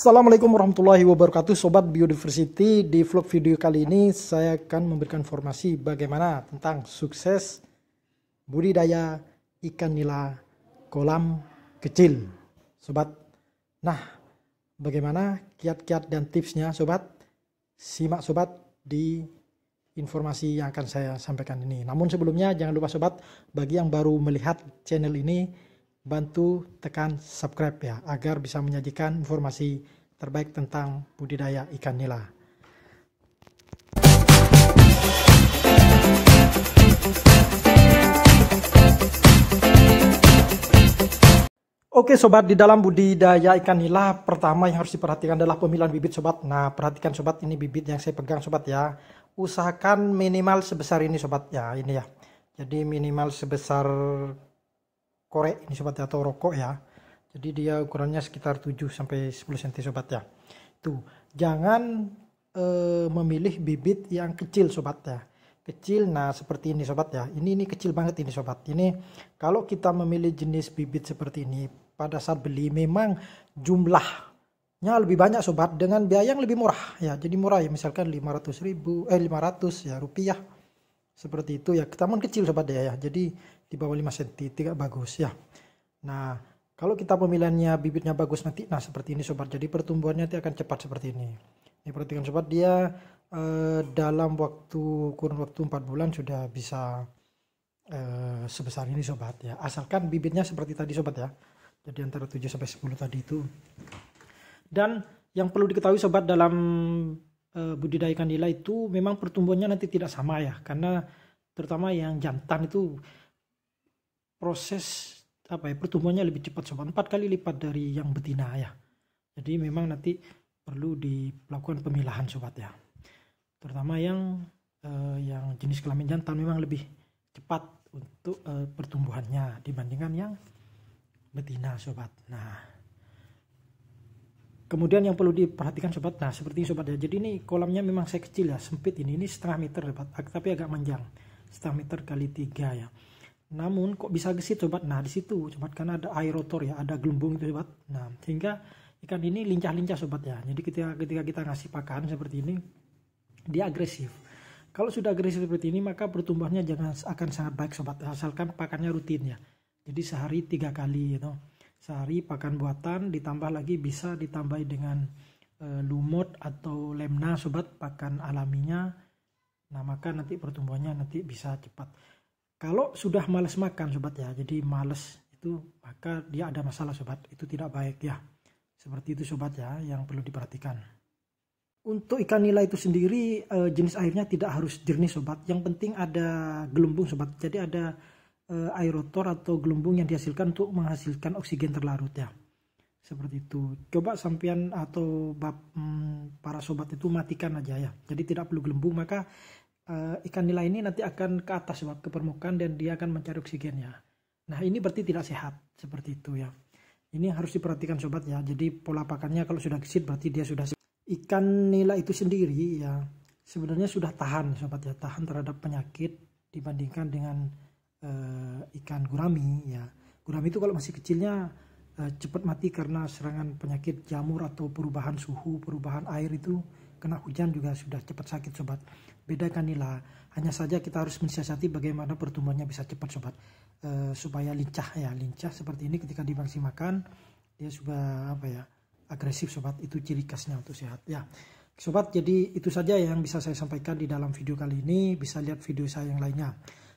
Assalamualaikum warahmatullahi wabarakatuh Sobat Biodiversity Di vlog video kali ini saya akan memberikan informasi bagaimana tentang sukses budidaya ikan nila kolam kecil Sobat Nah bagaimana kiat-kiat dan tipsnya sobat. Simak sobat di informasi yang akan saya sampaikan ini. Namun sebelumnya jangan lupa sobat bagi yang baru melihat channel ini bantu tekan subscribe ya agar bisa menyajikan informasi terbaik tentang budidaya ikan nila. Oke sobat, di dalam budidaya ikan nila pertama yang harus diperhatikan adalah pemilihan bibit sobat. Nah, perhatikan sobat ini bibit yang saya pegang sobat ya. Usahakan minimal sebesar ini sobat ya, ini ya. Jadi minimal sebesar korek ini sobat ya, atau rokok ya. Jadi dia ukurannya sekitar 7 sampai 10 cm sobat ya. Tuh, jangan eh, memilih bibit yang kecil sobat ya kecil nah seperti ini sobat ya ini ini kecil banget ini sobat ini kalau kita memilih jenis bibit seperti ini pada saat beli memang jumlahnya lebih banyak sobat dengan biaya yang lebih murah ya jadi murah ya misalkan 500 ribu eh 500 ya rupiah seperti itu ya ketamun kecil sobat ya, ya jadi di bawah 5 cm tidak bagus ya nah kalau kita pemilihannya bibitnya bagus nanti nah seperti ini sobat jadi pertumbuhannya nanti akan cepat seperti ini ini perhatikan sobat dia eh, dalam waktu kurun waktu 4 bulan sudah bisa eh, sebesar ini sobat ya asalkan bibitnya seperti tadi sobat ya jadi antara 7 sampai 10 tadi itu dan yang perlu diketahui sobat dalam e, budidaya nila itu memang pertumbuhannya nanti tidak sama ya karena terutama yang jantan itu proses apa ya pertumbuhannya lebih cepat sobat empat kali lipat dari yang betina ya jadi memang nanti perlu dilakukan pemilahan sobat ya terutama yang eh, yang jenis kelamin jantan memang lebih cepat untuk eh, pertumbuhannya dibandingkan yang betina sobat nah kemudian yang perlu diperhatikan sobat nah seperti ini sobat ya jadi ini kolamnya memang saya kecil ya sempit ini ini setengah meter sobat ah, tapi agak manjang setengah meter kali tiga ya namun kok bisa gesit sobat nah di situ sobat karena ada air rotor ya ada gelembung itu sobat nah sehingga ikan ini lincah-lincah sobat ya jadi ketika ketika kita ngasih pakan seperti ini dia agresif kalau sudah agresif seperti ini maka pertumbuhannya jangan akan sangat baik sobat asalkan pakannya rutin ya jadi sehari tiga kali gitu sehari pakan buatan ditambah lagi bisa ditambah dengan e, lumut atau lemna sobat pakan alaminya nah maka nanti pertumbuhannya nanti bisa cepat kalau sudah males makan sobat ya jadi males itu maka dia ada masalah sobat itu tidak baik ya seperti itu sobat ya yang perlu diperhatikan untuk ikan nila itu sendiri eh, jenis airnya tidak harus jernih sobat yang penting ada gelembung sobat jadi ada Eh, aerotor atau gelembung yang dihasilkan untuk menghasilkan oksigen terlarut ya seperti itu coba sampean atau bab, hmm, para sobat itu matikan aja ya jadi tidak perlu gelembung maka uh, ikan nila ini nanti akan ke atas sobat ke permukaan dan dia akan mencari oksigennya nah ini berarti tidak sehat seperti itu ya ini harus diperhatikan sobat ya jadi pola pakannya kalau sudah gesit berarti dia sudah ikan nila itu sendiri ya sebenarnya sudah tahan sobat ya tahan terhadap penyakit dibandingkan dengan uh, ikan gurami ya gurami itu kalau masih kecilnya uh, cepat mati karena serangan penyakit jamur atau perubahan suhu perubahan air itu kena hujan juga sudah cepat sakit sobat beda ikan nila hanya saja kita harus mensiasati bagaimana pertumbuhannya bisa cepat sobat uh, supaya lincah ya lincah seperti ini ketika dibangsi makan dia sudah apa ya agresif sobat itu ciri khasnya untuk sehat ya sobat jadi itu saja yang bisa saya sampaikan di dalam video kali ini bisa lihat video saya yang lainnya